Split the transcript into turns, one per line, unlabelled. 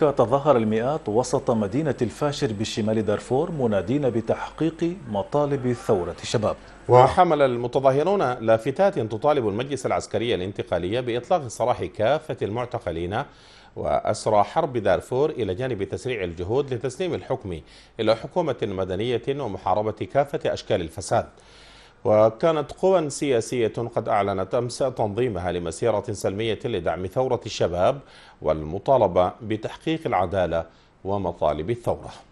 تظاهر المئات وسط مدينة الفاشر بشمال دارفور منادين بتحقيق مطالب ثورة الشباب
وحمل المتظاهرون لافتات تطالب المجلس العسكري الانتقالي بإطلاق سراح كافة المعتقلين وأسرى حرب دارفور إلى جانب تسريع الجهود لتسليم الحكم إلى حكومة مدنية ومحاربة كافة أشكال الفساد وكانت قوى سياسية قد أعلنت أمس تنظيمها لمسيرة سلمية لدعم ثورة الشباب والمطالبة بتحقيق العدالة ومطالب الثورة